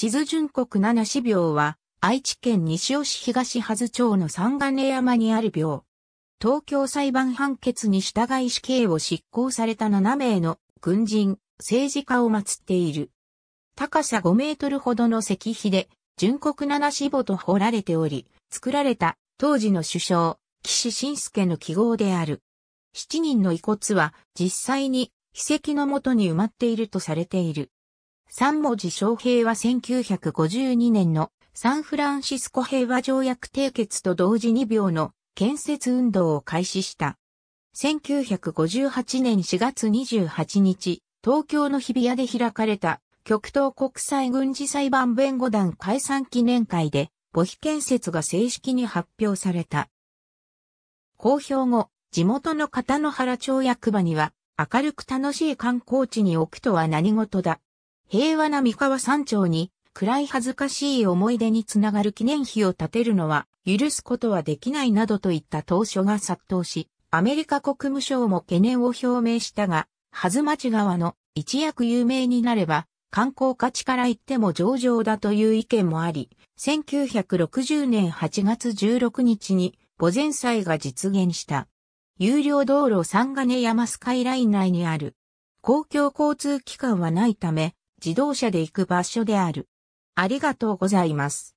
地図純国七死病は、愛知県西尾市東は津町の三金山にある病。東京裁判判決に従い死刑を執行された7名の軍人、政治家を祀っている。高さ5メートルほどの石碑で、純国七死母と彫られており、作られた当時の首相、岸信介の記号である。7人の遺骨は実際に、遺跡のもとに埋まっているとされている。三文字昌平は1952年のサンフランシスコ平和条約締結と同時2秒の建設運動を開始した。1958年4月28日、東京の日比谷で開かれた極東国際軍事裁判弁護団解散記念会で母碑建設が正式に発表された。公表後、地元の片野原町役場には明るく楽しい観光地に置くとは何事だ。平和な三河山頂に暗い恥ずかしい思い出につながる記念碑を建てるのは許すことはできないなどといった当初が殺到し、アメリカ国務省も懸念を表明したが、はずまち川の一躍有名になれば観光価値から言っても上々だという意見もあり、1960年8月16日に墓前祭が実現した。有料道路三金山スカイライン内にある公共交通機関はないため、自動車で行く場所である。ありがとうございます。